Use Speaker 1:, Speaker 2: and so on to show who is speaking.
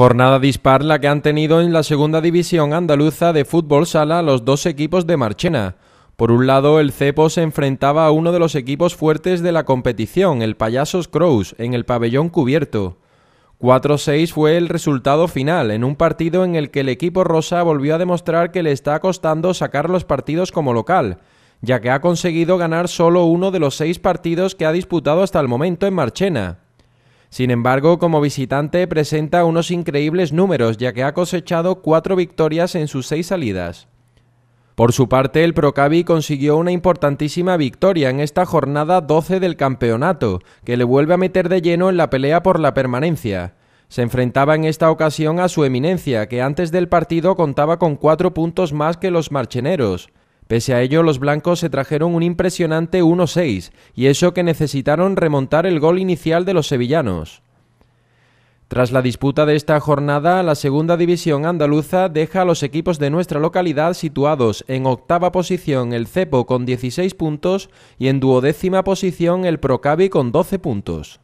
Speaker 1: Jornada dispar la que han tenido en la segunda división andaluza de fútbol sala los dos equipos de Marchena. Por un lado, el Cepo se enfrentaba a uno de los equipos fuertes de la competición, el Payasos Crows, en el pabellón cubierto. 4-6 fue el resultado final, en un partido en el que el equipo rosa volvió a demostrar que le está costando sacar los partidos como local, ya que ha conseguido ganar solo uno de los seis partidos que ha disputado hasta el momento en Marchena. Sin embargo, como visitante presenta unos increíbles números ya que ha cosechado cuatro victorias en sus seis salidas. Por su parte, el Procabi consiguió una importantísima victoria en esta jornada 12 del campeonato, que le vuelve a meter de lleno en la pelea por la permanencia. Se enfrentaba en esta ocasión a su eminencia, que antes del partido contaba con cuatro puntos más que los marcheneros. Pese a ello, los blancos se trajeron un impresionante 1-6, y eso que necesitaron remontar el gol inicial de los sevillanos. Tras la disputa de esta jornada, la segunda división andaluza deja a los equipos de nuestra localidad situados en octava posición el Cepo con 16 puntos y en duodécima posición el Procabi con 12 puntos.